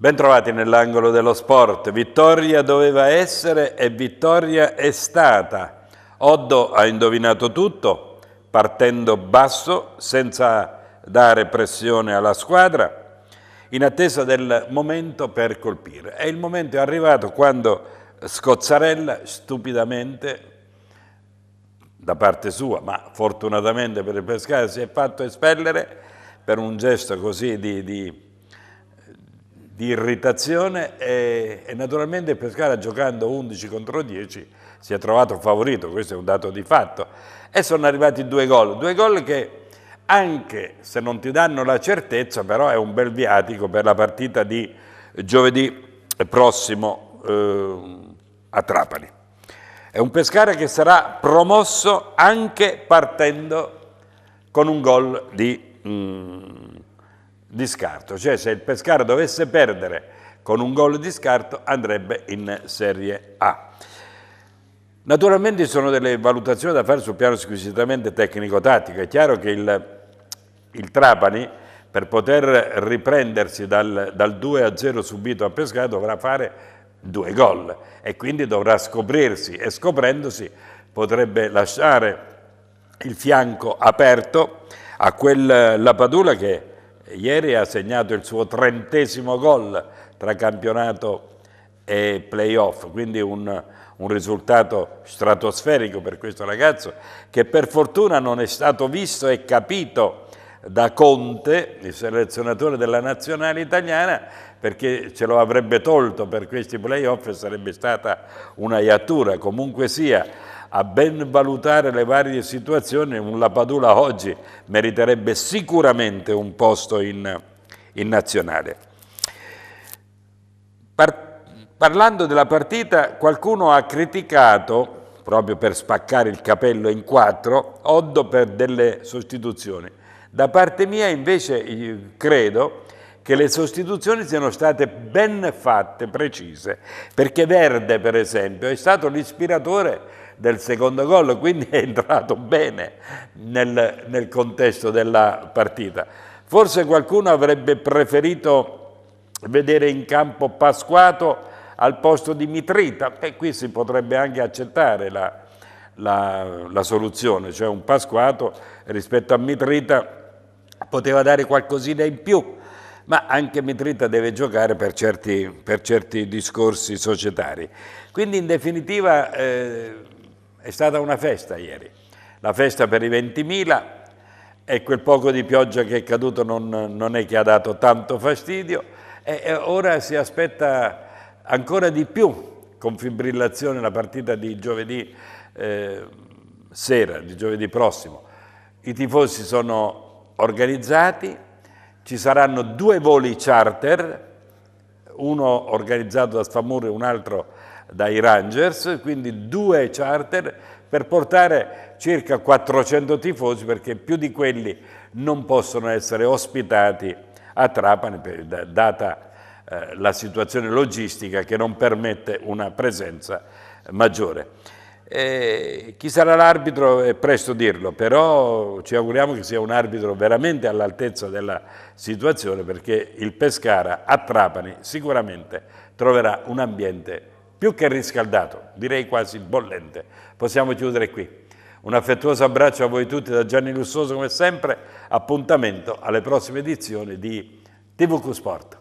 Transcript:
Bentrovati nell'angolo dello sport. Vittoria doveva essere e vittoria è stata. Oddo ha indovinato tutto, partendo basso, senza dare pressione alla squadra, in attesa del momento per colpire. E il momento è arrivato quando Scozzarella, stupidamente, da parte sua, ma fortunatamente per il Pescara, si è fatto espellere per un gesto così di, di di irritazione e, e naturalmente Pescara giocando 11 contro 10 si è trovato favorito, questo è un dato di fatto. E sono arrivati due gol, due gol che anche se non ti danno la certezza, però è un bel viatico per la partita di giovedì prossimo eh, a Trapani. È un Pescara che sarà promosso anche partendo con un gol di... Mm, di scarto, cioè se il Pescara dovesse perdere con un gol di scarto andrebbe in Serie A. Naturalmente ci sono delle valutazioni da fare sul piano squisitamente tecnico-tattico, è chiaro che il, il Trapani per poter riprendersi dal, dal 2-0 subito a Pescara dovrà fare due gol e quindi dovrà scoprirsi e scoprendosi potrebbe lasciare il fianco aperto a quel Lapadula che Ieri ha segnato il suo trentesimo gol tra campionato e playoff, quindi un, un risultato stratosferico per questo ragazzo che per fortuna non è stato visto e capito da Conte, il selezionatore della nazionale italiana, perché ce lo avrebbe tolto per questi playoff e sarebbe stata una iattura. Comunque sia, a ben valutare le varie situazioni, un Lapadula oggi meriterebbe sicuramente un posto in, in nazionale. Par- parlando della partita, qualcuno ha criticato, proprio per spaccare il capello in quattro, Oddo per delle sostituzioni. Da parte mia invece credo che le sostituzioni siano state ben fatte, precise, perché Verde per esempio è stato l'ispiratore del secondo gol, quindi è entrato bene nel, nel contesto della partita. Forse qualcuno avrebbe preferito vedere in campo Pasquato al posto di Mitrita e qui si potrebbe anche accettare la, la, la, soluzione, cioè un Pasquato rispetto a Mitrita poteva dare qualcosina in più, ma anche Mitrita deve giocare per certi, per certi discorsi societari. Quindi in definitiva eh, è stata una festa ieri, la festa per i 20.000 e quel poco di pioggia che è caduto non, non è che ha dato tanto fastidio e, e ora si aspetta ancora di più con fibrillazione la partita di giovedì eh, sera, di giovedì prossimo. I tifosi sono organizzati, ci saranno due voli charter, uno organizzato da Sfamur e un altro da dai Rangers, quindi due charter per portare circa 400 tifosi perché più di quelli non possono essere ospitati a Trapani data eh, la situazione logistica che non permette una presenza maggiore. E chi sarà l'arbitro è presto dirlo, però ci auguriamo che sia un arbitro veramente all'altezza della situazione perché il Pescara a Trapani sicuramente troverà un ambiente più che riscaldato, direi quasi bollente. Possiamo chiudere qui. Un affettuoso abbraccio a voi tutti da Gianni Lussoso come sempre, appuntamento alle prossime edizioni di TVQ Sport.